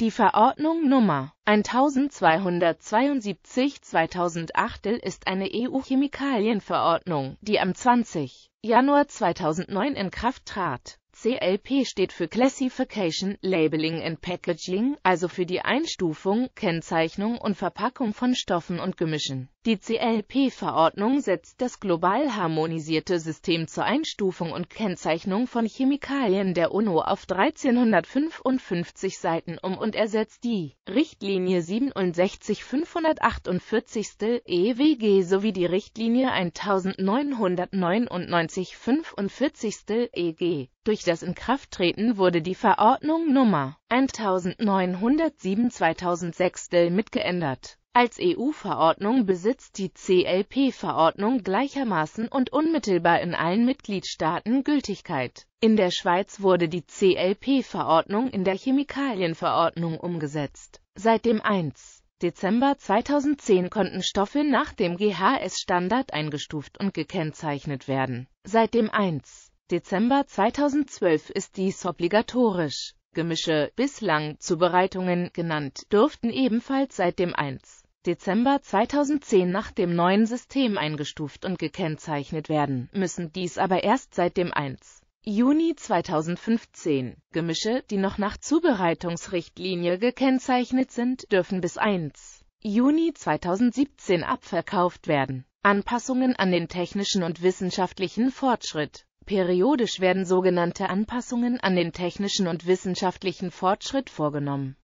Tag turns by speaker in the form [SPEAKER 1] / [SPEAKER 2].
[SPEAKER 1] Die Verordnung Nummer 1272-2008 ist eine EU-Chemikalienverordnung, die am 20. Januar 2009 in Kraft trat. CLP steht für Classification, Labeling and Packaging, also für die Einstufung, Kennzeichnung und Verpackung von Stoffen und Gemischen. Die CLP-Verordnung setzt das global harmonisierte System zur Einstufung und Kennzeichnung von Chemikalien der UNO auf 1355 Seiten um und ersetzt die Richtlinie 67 548 EWG sowie die Richtlinie 1999 45 EG. Durch das Inkrafttreten wurde die Verordnung Nummer 1907-2006 mitgeändert. Als EU-Verordnung besitzt die CLP-Verordnung gleichermaßen und unmittelbar in allen Mitgliedstaaten Gültigkeit. In der Schweiz wurde die CLP-Verordnung in der Chemikalienverordnung umgesetzt. Seit dem 1. Dezember 2010 konnten Stoffe nach dem GHS-Standard eingestuft und gekennzeichnet werden. Seit dem 1. Dezember 2012 ist dies obligatorisch. Gemische, bislang Zubereitungen genannt, durften ebenfalls seit dem 1. Dezember 2010 nach dem neuen System eingestuft und gekennzeichnet werden, müssen dies aber erst seit dem 1. Juni 2015. Gemische, die noch nach Zubereitungsrichtlinie gekennzeichnet sind, dürfen bis 1. Juni 2017 abverkauft werden. Anpassungen an den technischen und wissenschaftlichen Fortschritt Periodisch werden sogenannte Anpassungen an den technischen und wissenschaftlichen Fortschritt vorgenommen